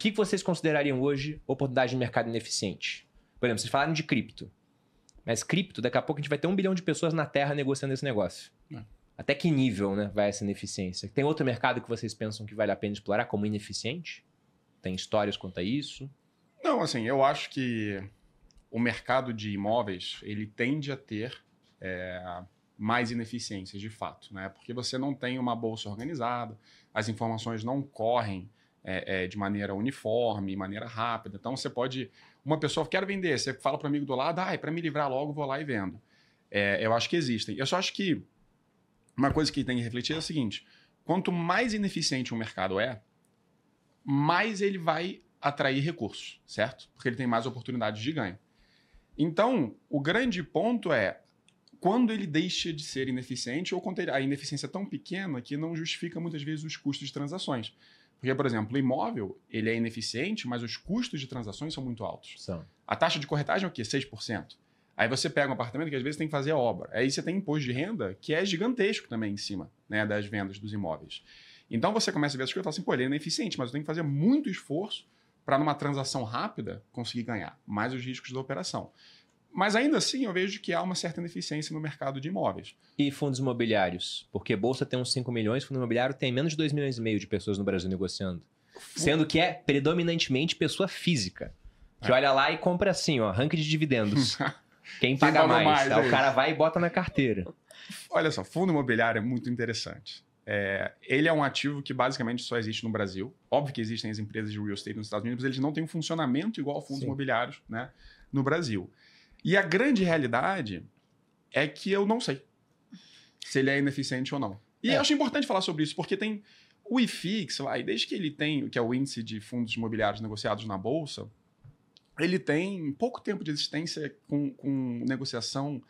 que vocês considerariam hoje oportunidade de mercado ineficiente? Por exemplo, vocês falaram de cripto. Mas cripto, daqui a pouco a gente vai ter um bilhão de pessoas na Terra negociando esse negócio. É. Até que nível né, vai essa ineficiência? Tem outro mercado que vocês pensam que vale a pena explorar como ineficiente? Tem histórias quanto a isso? Não, assim, eu acho que o mercado de imóveis ele tende a ter é, mais ineficiências, de fato, né? Porque você não tem uma bolsa organizada, as informações não correm é, é, de maneira uniforme, maneira rápida. Então você pode. Uma pessoa quer vender, você fala para o amigo do lado, ah, é para me livrar logo, vou lá e vendo. É, eu acho que existem. Eu só acho que uma coisa que tem que refletir é o seguinte: quanto mais ineficiente um mercado é, mais ele vai atrair recursos, certo? Porque ele tem mais oportunidades de ganho. Então, o grande ponto é quando ele deixa de ser ineficiente ou quando a ineficiência é tão pequena que não justifica muitas vezes os custos de transações. Porque, por exemplo, o imóvel ele é ineficiente, mas os custos de transações são muito altos. São. A taxa de corretagem é o quê? 6%. Aí você pega um apartamento que às vezes tem que fazer a obra. Aí você tem imposto de renda que é gigantesco também em cima né, das vendas dos imóveis. Então você começa a ver as coisas e fala assim, pô, ele é ineficiente, mas eu tenho que fazer muito esforço para numa transação rápida conseguir ganhar mais os riscos da operação. Mas ainda assim, eu vejo que há uma certa ineficiência no mercado de imóveis. E fundos imobiliários? Porque Bolsa tem uns 5 milhões, fundo imobiliário tem menos de 2 milhões e meio de pessoas no Brasil negociando. Sendo que é predominantemente pessoa física. Que é. olha lá e compra assim, ó, ranking de dividendos. Quem paga Quem mais? mais é o é cara vai e bota na carteira. Olha só, fundo imobiliário é muito interessante. É, ele é um ativo que basicamente só existe no Brasil. Óbvio que existem as empresas de real estate nos Estados Unidos, mas eles não têm um funcionamento igual a fundos Sim. imobiliários né, no Brasil. E a grande realidade é que eu não sei se ele é ineficiente ou não. E é. acho importante falar sobre isso, porque tem o IFIX, vai, desde que ele tem, que é o índice de fundos imobiliários negociados na Bolsa, ele tem pouco tempo de existência com, com negociação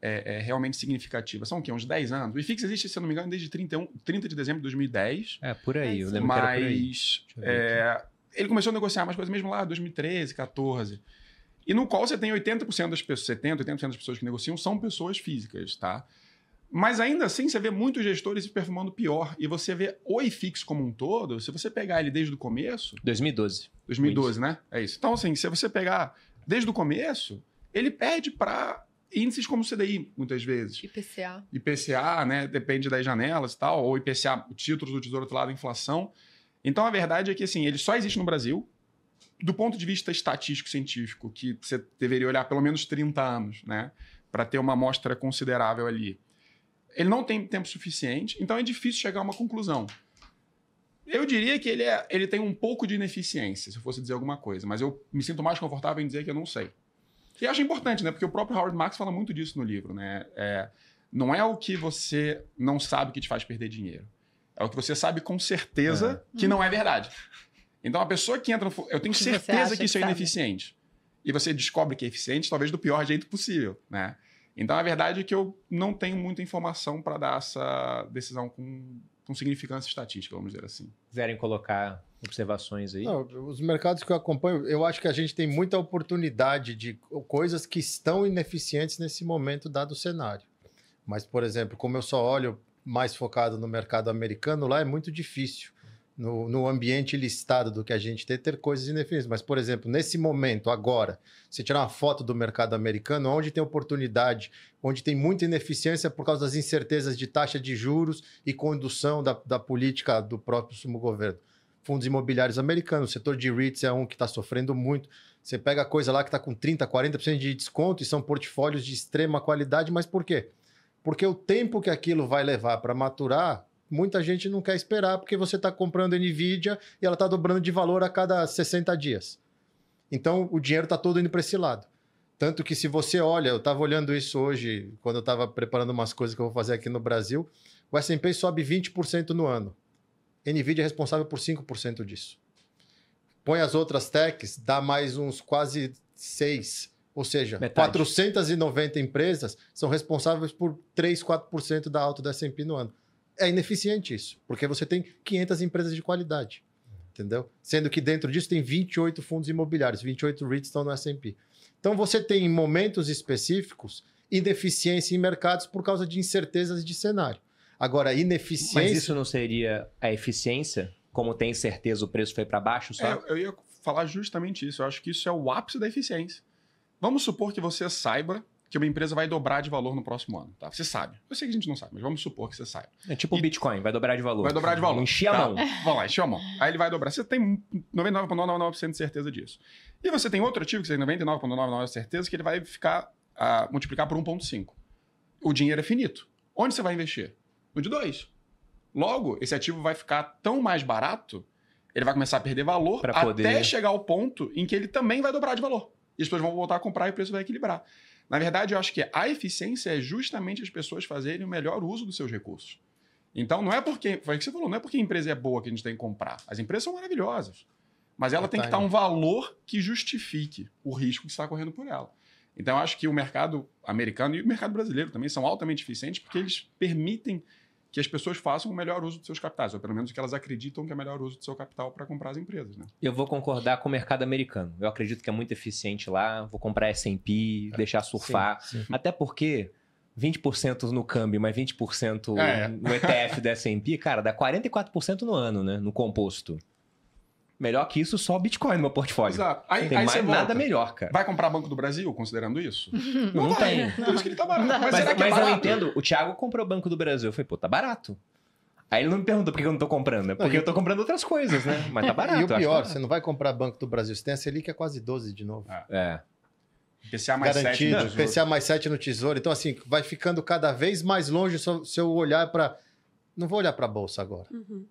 é, é, realmente significativa. São o quê? Uns 10 anos? O IFIX existe, se eu não me engano, desde 31, 30 de dezembro de 2010. É, por aí, eu lembro mas, que era por aí. É, ele começou a negociar mais coisas mesmo lá, 2013, 2014. E no qual você tem 80% das pessoas, 70%, 80% das pessoas que negociam são pessoas físicas, tá? Mas ainda assim, você vê muitos gestores se perfumando pior. E você vê o IFIX como um todo, se você pegar ele desde o começo. 2012. 2012, né? É isso. Então, assim, se você pegar desde o começo, ele perde para índices como o CDI, muitas vezes. IPCA. IPCA, né? Depende das janelas e tal. Ou IPCA, títulos do Tesouro do Outro Lado, inflação. Então, a verdade é que, assim, ele só existe no Brasil do ponto de vista estatístico científico, que você deveria olhar pelo menos 30 anos, né, para ter uma amostra considerável ali, ele não tem tempo suficiente, então é difícil chegar a uma conclusão. Eu diria que ele, é, ele tem um pouco de ineficiência, se eu fosse dizer alguma coisa, mas eu me sinto mais confortável em dizer que eu não sei. E acho importante, né? Porque o próprio Howard Marks fala muito disso no livro, né? É, não é o que você não sabe que te faz perder dinheiro. É o que você sabe com certeza é. que não é verdade. Então, a pessoa que entra no. Eu tenho certeza que isso é que é ineficiente. E você descobre que é eficiente, talvez do pior jeito possível, né? Então, a verdade é que eu não tenho muita informação para dar essa decisão com, com significância estatística, vamos dizer assim. Quiserem colocar observações aí? Não, os mercados que eu acompanho, eu acho que a gente tem muita oportunidade de coisas que estão ineficientes nesse momento, dado o cenário. Mas, por exemplo, como eu só olho mais focado no mercado americano, lá é muito difícil no, no ambiente listado do que a gente tem, ter coisas indefinidas. Mas, por exemplo, nesse momento, agora, você tirar uma foto do mercado americano, onde tem oportunidade, onde tem muita ineficiência por causa das incertezas de taxa de juros e condução da, da política do próprio sumo governo. Fundos imobiliários americanos, o setor de REITs é um que está sofrendo muito. Você pega coisa lá que está com 30%, 40% de desconto e são portfólios de extrema qualidade, mas por quê? Porque o tempo que aquilo vai levar para maturar muita gente não quer esperar porque você está comprando Nvidia e ela está dobrando de valor a cada 60 dias. Então, o dinheiro está todo indo para esse lado. Tanto que se você olha, eu estava olhando isso hoje, quando eu estava preparando umas coisas que eu vou fazer aqui no Brasil, o S&P sobe 20% no ano. NVIDIA é responsável por 5% disso. Põe as outras techs, dá mais uns quase 6%. Ou seja, Metade. 490 empresas são responsáveis por 3, 4% da alta do S&P no ano é ineficiente isso, porque você tem 500 empresas de qualidade, entendeu? Sendo que dentro disso tem 28 fundos imobiliários, 28 REITs estão no S&P. Então você tem em momentos específicos ineficiência em mercados por causa de incertezas de cenário. Agora, ineficiência... Mas isso não seria a eficiência? Como tem certeza o preço foi para baixo, só? É, eu ia falar justamente isso. Eu acho que isso é o ápice da eficiência. Vamos supor que você saiba que uma empresa vai dobrar de valor no próximo ano, tá? Você sabe. Eu sei que a gente não sabe, mas vamos supor que você saiba. É tipo o e... Bitcoin, vai dobrar de valor. Vai dobrar de valor. Encher a tá? mão. Vamos lá, encher a mão. Aí ele vai dobrar. Você tem 99,99% de certeza disso. E você tem outro ativo que você tem 99,99% de certeza que ele vai ficar, ah, multiplicar por 1,5. O dinheiro é finito. Onde você vai investir? No de 2. Logo, esse ativo vai ficar tão mais barato, ele vai começar a perder valor pra até poder... chegar ao ponto em que ele também vai dobrar de valor. E as pessoas vão voltar a comprar e o preço vai equilibrar. Na verdade, eu acho que a eficiência é justamente as pessoas fazerem o melhor uso dos seus recursos. Então, não é porque. Foi o que você falou, não é porque a empresa é boa que a gente tem que comprar. As empresas são maravilhosas. Mas ela ah, tem tá que estar um valor que justifique o risco que está correndo por ela. Então, eu acho que o mercado americano e o mercado brasileiro também são altamente eficientes porque eles permitem que as pessoas façam o melhor uso dos seus capitais, ou pelo menos que elas acreditam que é o melhor uso do seu capital para comprar as empresas. Né? Eu vou concordar com o mercado americano. Eu acredito que é muito eficiente lá, vou comprar S&P, é, deixar surfar, sim, sim. até porque... 20% no câmbio, mas 20% é. no ETF da S&P, cara, dá 44% no ano, né? No composto melhor que isso, só Bitcoin no meu portfólio. Exato. Aí, tem aí mais, nada melhor, cara. Vai comprar Banco do Brasil, considerando isso? não, não tem. Por isso que ele tá barato. Mas, mas, será que é barato? eu entendo, o Thiago comprou Banco do Brasil. Eu falei, pô, tá barato. Aí ele não me perguntou por que eu não tô comprando. É porque não, eu tô comprando outras coisas, né? Mas tá barato. E o tá pior, você não vai comprar Banco do Brasil. Você tem a Selic é quase 12 de novo. É. é. PCA mais Garantido, 7 no PCA mais 7 no Tesouro. Então, assim, vai ficando cada vez mais longe se eu olhar para... Não vou olhar para a Bolsa agora. Uhum.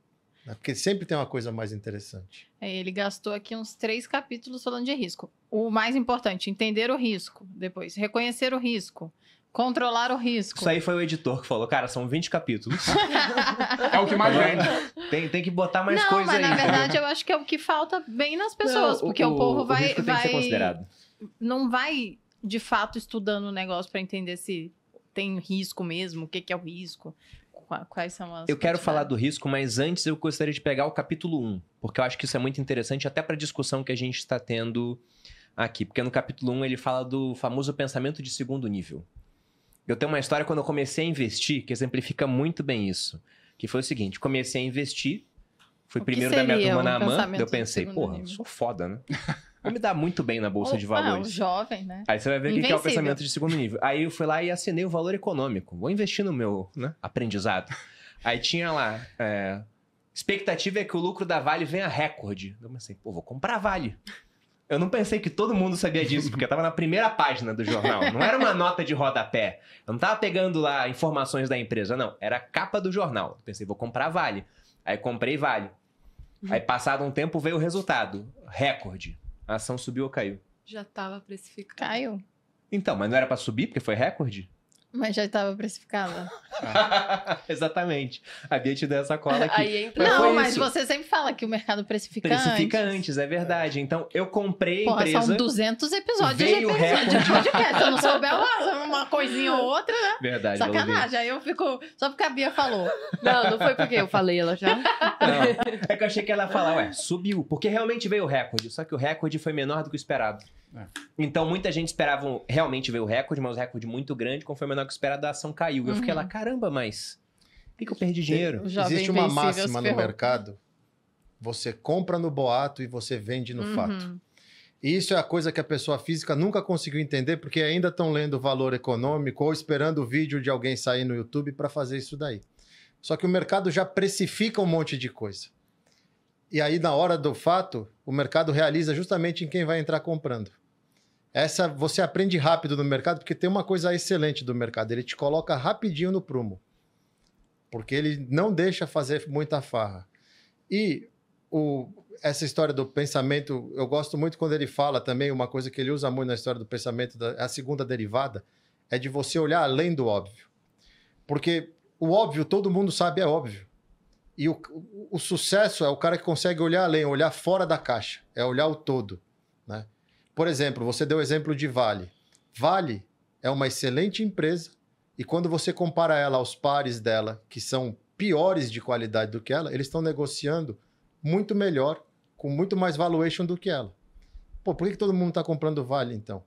Né? Porque sempre tem uma coisa mais interessante. É, ele gastou aqui uns três capítulos falando de risco. O mais importante, entender o risco. Depois, reconhecer o risco. Controlar o risco. Isso aí foi o editor que falou, cara, são 20 capítulos. é o que mais vende. Tem, tem que botar mais não, coisa mas, aí. Na verdade, eu acho que é o que falta bem nas pessoas, não, porque o, o povo o vai. risco vai, tem que ser considerado. Não vai, de fato, estudando o negócio para entender se tem risco mesmo, o que, que é o risco. Quais são as. Eu quero falar do risco, mas antes eu gostaria de pegar o capítulo 1, porque eu acho que isso é muito interessante, até para a discussão que a gente está tendo aqui. Porque no capítulo 1 ele fala do famoso pensamento de segundo nível. Eu tenho uma história quando eu comecei a investir que exemplifica muito bem isso. Que foi o seguinte: comecei a investir, fui primeiro da minha turma na AMAN, eu pensei, porra, nível? sou foda, né? vou me dar muito bem na bolsa de valores. Ah, um jovem, né? Aí você vai ver o que é o pensamento de segundo nível. Aí eu fui lá e assinei o valor econômico. Vou investir no meu né, aprendizado. Aí tinha lá. É, expectativa é que o lucro da Vale venha recorde. Eu pensei, pô, vou comprar Vale. Eu não pensei que todo mundo sabia disso, porque eu tava na primeira página do jornal. Não era uma nota de rodapé. Eu não tava pegando lá informações da empresa, não. Era a capa do jornal. Eu pensei, vou comprar Vale. Aí comprei Vale. Aí, passado um tempo, veio o resultado. Recorde. A ação subiu ou caiu? Já tava precificado. Caiu. Então, mas não era para subir porque foi recorde? Mas já estava precificada. Ah, exatamente. A Bia te deu essa cola aqui. Aí entra... Mas não, mas isso. você sempre fala que o mercado precifica, precifica antes. antes. é verdade. Então, eu comprei Porra, empresa... são 200 episódios de episódio recorde... de podcast. Se eu não souber uma, uma coisinha ou outra, né? Verdade, Sacanagem. Aí eu fico... Só porque a Bia falou. Não, não foi porque eu falei ela já. Não. É que eu achei que ela ia falar, ué, subiu. Porque realmente veio o recorde. Só que o recorde foi menor do que o esperado. É. Então muita gente esperava realmente ver o recorde, mas o recorde muito grande, conforme o menor que esperado, a ação caiu. Uhum. Eu fiquei lá, uhum. caramba, mas por que, que eu perdi dinheiro? Existe uma máxima no mercado: você compra no boato e você vende no uhum. fato. E isso é a coisa que a pessoa física nunca conseguiu entender, porque ainda estão lendo o valor econômico ou esperando o vídeo de alguém sair no YouTube para fazer isso daí. Só que o mercado já precifica um monte de coisa. E aí, na hora do fato, o mercado realiza justamente em quem vai entrar comprando. Essa você aprende rápido no mercado, porque tem uma coisa excelente do mercado, ele te coloca rapidinho no prumo. Porque ele não deixa fazer muita farra. E o, essa história do pensamento, eu gosto muito quando ele fala também, uma coisa que ele usa muito na história do pensamento, da, a segunda derivada, é de você olhar além do óbvio. Porque o óbvio, todo mundo sabe, é óbvio. E o, o, o sucesso é o cara que consegue olhar além, olhar fora da caixa, é olhar o todo, né? Por exemplo, você deu o exemplo de Vale. Vale é uma excelente empresa e quando você compara ela aos pares dela, que são piores de qualidade do que ela, eles estão negociando muito melhor, com muito mais valuation do que ela. Pô, por que, que todo mundo está comprando Vale então?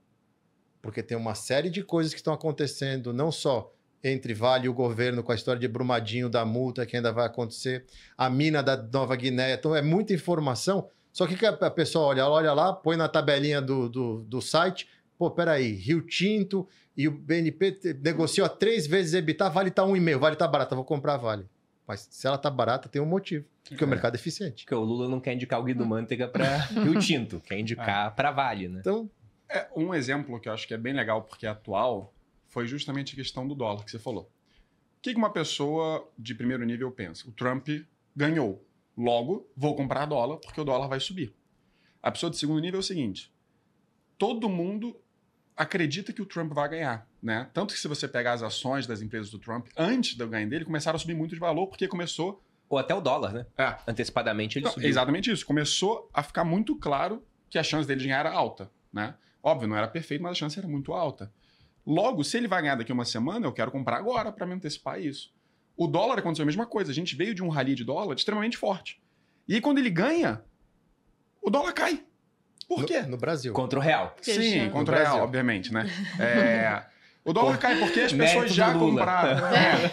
Porque tem uma série de coisas que estão acontecendo, não só entre Vale e o governo, com a história de Brumadinho, da multa que ainda vai acontecer, a mina da Nova Guiné. Então, é muita informação só que a pessoa olha, olha lá, põe na tabelinha do, do, do site, pô, peraí, Rio Tinto e o BNP negociou três vezes EBITDA, vale tá um e meio, vale tá barata, vou comprar vale. Mas se ela tá barata, tem um motivo. Porque é. o mercado é eficiente. Porque o Lula não quer indicar o Guido hum. Manteiga para Rio Tinto, quer indicar é. para Vale, né? Então, é, um exemplo que eu acho que é bem legal, porque é atual, foi justamente a questão do dólar que você falou. O que uma pessoa de primeiro nível pensa? O Trump ganhou. Logo, vou comprar dólar porque o dólar vai subir. A pessoa de segundo nível é o seguinte: todo mundo acredita que o Trump vai ganhar, né? Tanto que se você pegar as ações das empresas do Trump antes do ganho dele, começaram a subir muito de valor porque começou ou até o dólar, né? É. Antecipadamente ele subiu. Exatamente isso. Começou a ficar muito claro que a chance dele de ganhar era alta, né? Óbvio, não era perfeito, mas a chance era muito alta. Logo, se ele vai ganhar daqui uma semana, eu quero comprar agora para me antecipar isso. O dólar aconteceu a mesma coisa. A gente veio de um rally de dólar extremamente forte. E aí, quando ele ganha, o dólar cai. Por no, quê? No, Brasil. Contra o real. Sim, contra o real, obviamente, né? É, o dólar cai porque as pessoas já compraram. É. Né?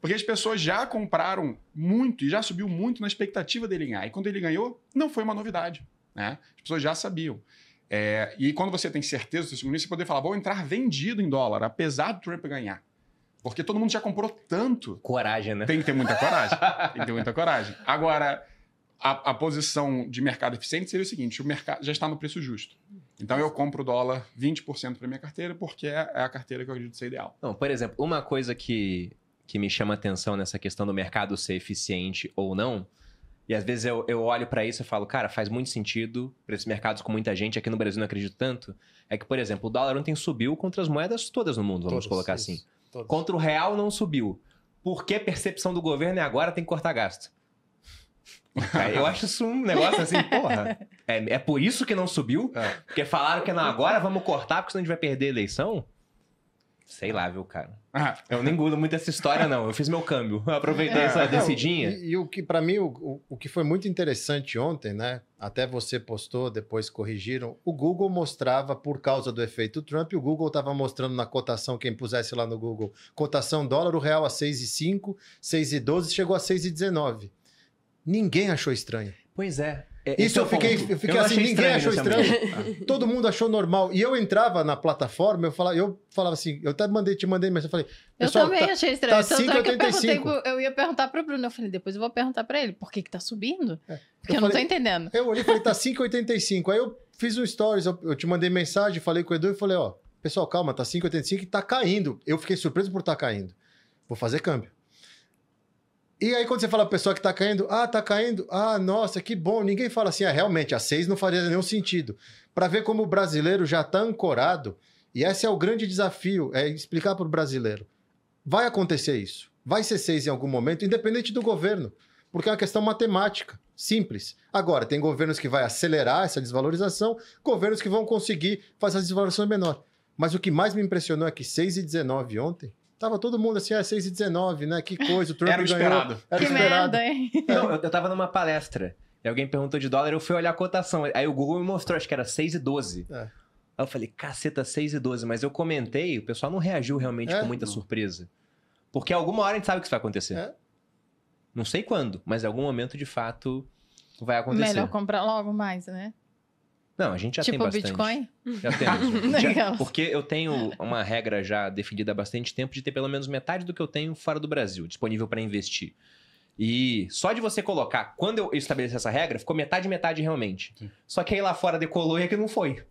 porque as pessoas já compraram muito e já subiu muito na expectativa dele ganhar. E quando ele ganhou, não foi uma novidade. Né? As pessoas já sabiam. É, e quando você tem certeza do seu comunismo, você poder falar, vou entrar vendido em dólar, apesar do Trump ganhar. Porque todo mundo já comprou tanto. Coragem, né? Tem que ter muita coragem. Tem que ter muita coragem. Agora, a, a posição de mercado eficiente seria o seguinte: o mercado já está no preço justo. Então eu compro o dólar 20% para minha carteira porque é, é a carteira que eu acredito ser ideal. Não, por exemplo, uma coisa que, que me chama atenção nessa questão do mercado ser eficiente ou não, e às vezes eu, eu olho para isso e falo, cara, faz muito sentido para esses mercados com muita gente, aqui no Brasil não acredito tanto, é que, por exemplo, o dólar ontem subiu contra as moedas todas no mundo, vamos todas, colocar assim. isso. assim. Todos. Contra o real não subiu. Porque a percepção do governo é agora tem que cortar gasto. Eu acho isso um negócio assim, porra. É, é por isso que não subiu? É. Porque falaram que é não, agora vamos cortar, porque senão a gente vai perder a eleição? Sei lá, viu, cara. Ah, eu não engulo muito essa história, não. Eu fiz meu câmbio. aproveitei é, essa decidinha. e, e, o que, para mim, o, o, o que foi muito interessante ontem, né? Até você postou, depois corrigiram. O Google mostrava, por causa do efeito Trump, o Google estava mostrando na cotação, quem pusesse lá no Google, cotação dólar, o real a 6,5, 6,12, chegou a 6,19. Ninguém achou estranho. Pois é. É, Isso é eu, fiquei, eu fiquei eu assim, ninguém achou estranho. Ah. Todo mundo achou normal. E eu entrava na plataforma, eu falava, eu falava assim, eu até mandei, te mandei, mas eu falei. Eu também tá, achei estranho. Tá 5,85. Eu, eu, ia perguntar pro Bruno, eu falei, depois eu vou perguntar pra ele, por que que tá subindo? É. Porque eu, eu falei, não tô entendendo. Eu olhei e falei, tá 5,85. Aí eu fiz um stories, eu, te mandei mensagem, falei com o Edu e falei, ó, pessoal, calma, tá 5,85 e tá caindo. Eu fiquei surpreso por estar tá caindo. Vou fazer câmbio. E aí, quando você fala pra pessoa que tá caindo, ah, tá caindo, ah, nossa, que bom. Ninguém fala assim, ah, realmente, a seis não faria nenhum sentido. Para ver como o brasileiro já tá ancorado, e esse é o grande desafio, é explicar para o brasileiro. Vai acontecer isso. Vai ser seis em algum momento, independente do governo, porque é uma questão matemática, simples. Agora, tem governos que vai acelerar essa desvalorização, governos que vão conseguir fazer a desvalorização menor. Mas o que mais me impressionou é que 6 e 19 ontem Tava todo mundo assim, ah, 6 e 19, né? Que coisa, o Trump Era o ganhou. Esperado. Era que esperado. merda, hein? Não, eu, eu tava numa palestra e alguém perguntou de dólar, eu fui olhar a cotação. Aí o Google me mostrou, acho que era 6 e 12. É. Aí eu falei, caceta, 6 e 12. Mas eu comentei, o pessoal não reagiu realmente é? com muita surpresa. Porque alguma hora a gente sabe que isso vai acontecer. É? Não sei quando, mas em algum momento, de fato, vai acontecer. Melhor comprar logo mais, né? Não, a gente já tipo tem bastante. Bitcoin? Já temos. já, porque eu tenho uma regra já definida há bastante tempo de ter pelo menos metade do que eu tenho fora do Brasil, disponível para investir. E só de você colocar, quando eu estabeleci essa regra, ficou metade metade realmente. Sim. Só que aí lá fora decolou e aqui é não foi.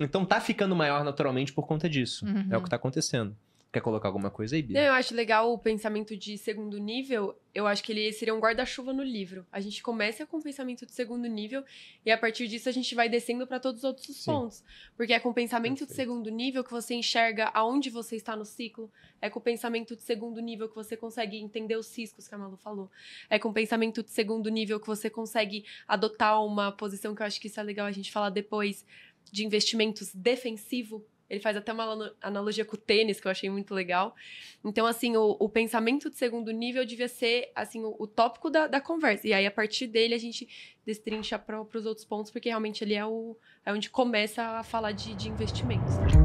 Então tá ficando maior naturalmente por conta disso. Uhum. É o que tá acontecendo. Quer colocar alguma coisa aí, Bia? Não, eu acho legal o pensamento de segundo nível. Eu acho que ele seria um guarda-chuva no livro. A gente começa com o pensamento de segundo nível e a partir disso a gente vai descendo para todos os outros Sim. pontos. Porque é com o pensamento Perfeito. de segundo nível que você enxerga aonde você está no ciclo. É com o pensamento de segundo nível que você consegue entender os ciscos que a Malu falou. É com o pensamento de segundo nível que você consegue adotar uma posição que eu acho que isso é legal a gente falar depois de investimentos defensivo ele faz até uma analogia com o tênis, que eu achei muito legal. Então, assim, o, o pensamento de segundo nível devia ser, assim, o, o tópico da, da, conversa. E aí, a partir dele, a gente destrincha para os outros pontos, porque realmente ele é, o, é onde começa a falar de, de investimentos. Né?